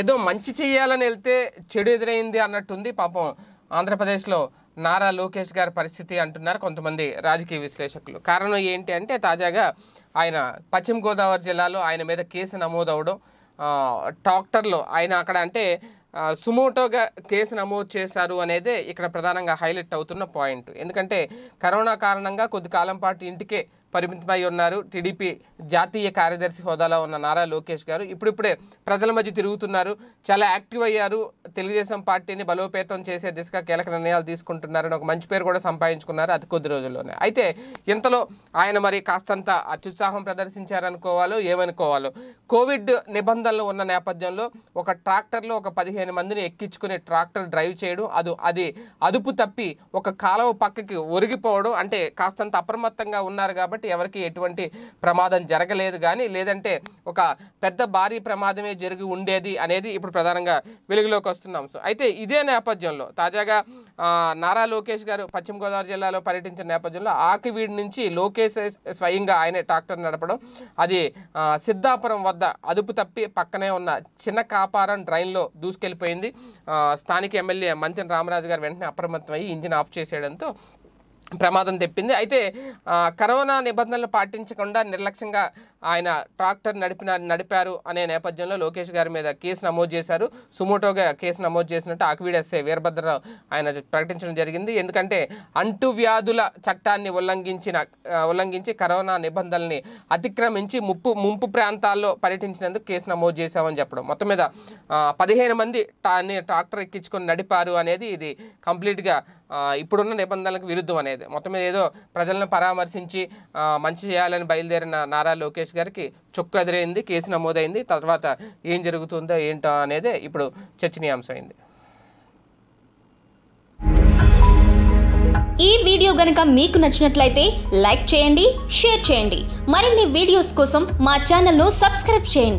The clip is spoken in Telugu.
ఏదో మంచి చేయాలని వెళ్తే చెడు ఎదురైంది అన్నట్టుంది పాపం ఆంధ్రప్రదేశ్లో నారా లోకేష్ గారి పరిస్థితి అంటున్నారు కొంతమంది రాజకీయ విశ్లేషకులు కారణం ఏంటి అంటే తాజాగా ఆయన పశ్చిమ గోదావరి జిల్లాలో ఆయన మీద కేసు నమోదు అవడం డాక్టర్లు ఆయన అక్కడ అంటే సుమోటోగా కేసు నమోదు చేశారు అనేది ఇక్కడ ప్రధానంగా హైలైట్ అవుతున్న పాయింట్ ఎందుకంటే కరోనా కారణంగా కొద్ది కాలం పాటు ఇంటికే పరిమితమై ఉన్నారు టీడీపీ జాతీయ కార్యదర్శి హోదాలో ఉన్న నారా లోకేష్ గారు ఇప్పుడిప్పుడే ప్రజల మధ్య తిరుగుతున్నారు చాలా యాక్టివ్ అయ్యారు తెలుగుదేశం పార్టీని బలోపేతం చేసే దిశగా కీలక నిర్ణయాలు తీసుకుంటున్నారని ఒక మంచి పేరు కూడా సంపాదించుకున్నారు అతి కొద్ది రోజుల్లోనే అయితే ఇంతలో ఆయన మరి కాస్తంత అత్యుత్సాహం ప్రదర్శించారనుకోవాలో ఏమనుకోవాలో కోవిడ్ నిబంధనలు ఉన్న నేపథ్యంలో ఒక ట్రాక్టర్లో ఒక పదిహేను మందిని ఎక్కించుకునే ట్రాక్టర్ డ్రైవ్ చేయడం అది అది అదుపు తప్పి ఒక కాలువ పక్కకి ఒరిగిపోవడం అంటే కాస్తంత అప్రమత్తంగా ఉన్నారు కాబట్టి కాబట్టి ఎవరికి ఎటువంటి ప్రమాదం జరగలేదు కానీ లేదంటే ఒక పెద్ద భారీ ప్రమాదమే జరిగి ఉండేది అనేది ఇప్పుడు ప్రధానంగా వెలుగులోకి వస్తున్నాం సో అయితే ఇదే నేపథ్యంలో తాజాగా నారా లోకేష్ గారు పశ్చిమ గోదావరి జిల్లాలో పర్యటించిన నేపథ్యంలో ఆకివీడి నుంచి లోకేష్ స్వయంగా ఆయనే ట్రాక్టర్ నడపడం అది సిద్ధాపురం వద్ద అదుపు తప్పి పక్కనే ఉన్న చిన్న కాపారం డ్రైన్లో దూసుకెళ్ళిపోయింది స్థానిక ఎమ్మెల్యే మంతిన రామరాజు గారు వెంటనే అప్రమత్తమై ఇంజిన్ ఆఫ్ చేసేయడంతో ప్రమాదం తెప్పింది అయితే కరోనా నిబంధనలు పాటించకుండా నిర్లక్ష్యంగా ఆయన ట్రాక్టర్ నడిపిన నడిపారు అనే నేపథ్యంలో లోకేష్ గారి మీద కేసు నమోదు చేశారు సుమోటోగా కేసు నమోదు చేసినట్టు ఆక్వీడ్ ఎస్ఏ వీరభద్రరావు ఆయన ప్రకటించడం జరిగింది ఎందుకంటే అంటువ్యాధుల చట్టాన్ని ఉల్లంఘించిన ఉల్లంఘించి కరోనా నిబంధనల్ని అతిక్రమించి ముప్పు ముంపు ప్రాంతాల్లో పర్యటించినందుకు కేసు నమోదు చేశామని చెప్పడం మొత్తం మీద పదిహేను మంది ట్రాక్టర్ ఎక్కించుకొని నడిపారు అనేది ఇది కంప్లీట్గా ఇప్పుడున్న నిబంధనలకు విరుద్ధం అనేది మొత్తం మీద ఏదో ప్రజలను పరామర్శించి మంచి చేయాలని బయలుదేరిన నారా లోకేష్ గారికి చుక్క ఎదురైంది కేసు నమోదైంది తర్వాత ఏం జరుగుతుందో ఏంటో అనేది ఇప్పుడు చర్చనీయాంశమైంది ఈ వీడియో గనక మీకు నచ్చినట్లయితే లైక్ చేయండి షేర్ చేయండి మరిన్ని వీడియోస్ కోసం మా ఛానల్ను సబ్స్క్రైబ్ చేయండి